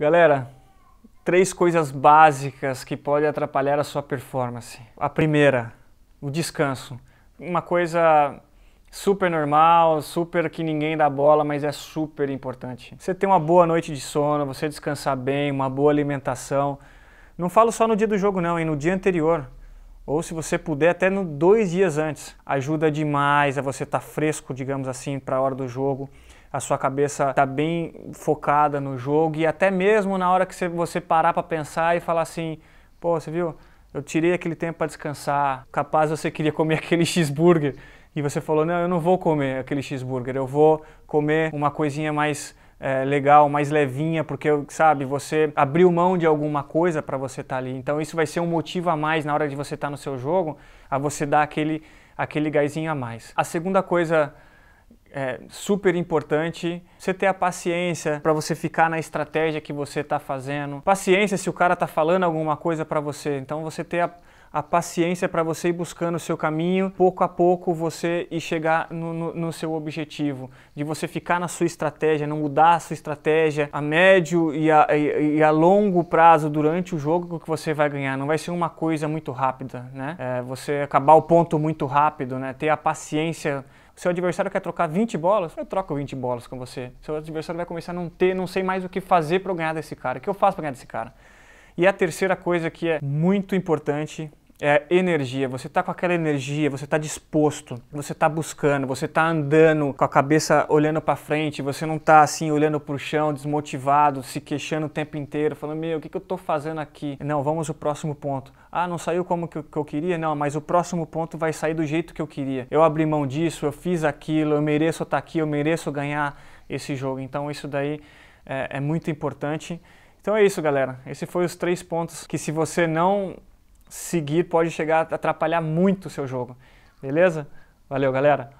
Galera, três coisas básicas que podem atrapalhar a sua performance. A primeira, o descanso. Uma coisa super normal, super que ninguém dá bola, mas é super importante. Você ter uma boa noite de sono, você descansar bem, uma boa alimentação. Não falo só no dia do jogo não, hein? no dia anterior. Ou se você puder, até no dois dias antes. Ajuda demais a você estar tá fresco, digamos assim, para a hora do jogo a sua cabeça está bem focada no jogo e até mesmo na hora que você parar para pensar e falar assim, pô, você viu? Eu tirei aquele tempo para descansar. Capaz você queria comer aquele cheeseburger e você falou, não, eu não vou comer aquele cheeseburger, eu vou comer uma coisinha mais é, legal, mais levinha, porque sabe, você abriu mão de alguma coisa para você estar tá ali. Então isso vai ser um motivo a mais na hora de você estar tá no seu jogo, a você dar aquele aquele gásinho a mais. A segunda coisa é super importante você ter a paciência para você ficar na estratégia que você está fazendo. Paciência se o cara está falando alguma coisa para você. Então você ter a a paciência para você ir buscando o seu caminho, pouco a pouco você ir chegar no, no, no, seu objetivo, de você ficar na sua estratégia, não mudar a sua estratégia a médio e a, e, e a longo prazo durante o jogo que você vai ganhar. Não vai ser uma coisa muito rápida, né? É, você acabar o ponto muito rápido, né? Ter a paciência seu adversário quer trocar 20 bolas, eu troco 20 bolas com você. Seu adversário vai começar a não ter, não sei mais o que fazer para ganhar desse cara. O que eu faço para ganhar desse cara? E a terceira coisa que é muito importante é, energia, você está com aquela energia, você está disposto, você está buscando, você está andando com a cabeça olhando para frente, você não está assim olhando para o chão, desmotivado, se queixando o tempo inteiro, falando: Meu, o que, que eu estou fazendo aqui? Não, vamos ao próximo ponto. Ah, não saiu como que eu, que eu queria? Não, mas o próximo ponto vai sair do jeito que eu queria. Eu abri mão disso, eu fiz aquilo, eu mereço estar tá aqui, eu mereço ganhar esse jogo. Então, isso daí é, é muito importante. Então é isso, galera. Esses foram os três pontos que, se você não seguir pode chegar a atrapalhar muito o seu jogo. Beleza? Valeu, galera!